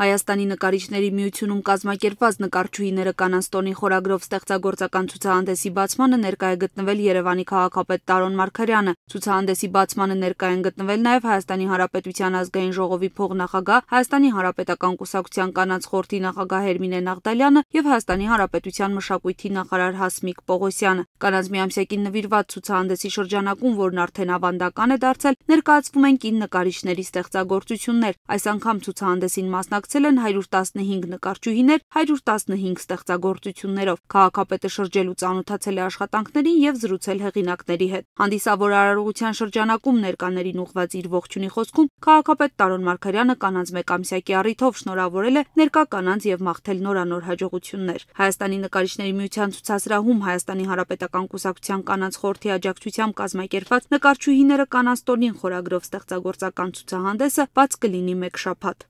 Հայաստանի նկարիչների միությունում կազմակերպված նկարչուհիները կանանց տոնի խորագրով ստեղծագործական ցուցահանդեսի բացմանը ներկայ է գտնվել Երևանի քաղաքապետ Տարոն Մարգարյանը։ Ցուցահանդեսի բացմանը ներկայ են գտնվել նաև Հայաստանի Հանրապետության ազգային ժողովի փոխնախագահ, Հայաստանի Հանրապետական կուսակցության կանանց խորհրդի նախագահ Հերմինե Նաղդալյանը եւ Հայաստանի Հանրապետության մշակույթի նախարար Հասմիկ Պողոսյանը։ Կանանց միամսյակին նվիրված ցուցահանդեսի շրջանակում, որն արդեն ավանդական է դարձել, ներկայացվում են կին նկարիչների ստեղծագործություններ։ Այս անգամ ցուցահանդեսին մասնակցել մասնակցել են 115 նկարչուհիներ 115 ստեղծագործություններով։ Քաղաքապետը շրջելու ծանոթացել է աշխատանքներին եւ զրուցել հեղինակների հետ։ Հանդիսավոր արարողության շրջանակում ներկաներին ուղված իր ողջունի խոսքում քաղաքապետ Տարոն Մարգարյանը կանանց մեկամսյակի առիթով շնորհավորել է ներկա կանանց եւ մաղթել նորանոր հաջողություններ։ Հայաստանի նկարիչների միության ցուցասրահում Հայաստանի Հանրապետական կուսակցության կանանց խորհրդի աջակցությամբ կազմակերպված նկարչուհիները կանանց տոնին խորագրով ստեղծագործական ցուցահանդեսը բաց կլինի մեկ շաբաթ։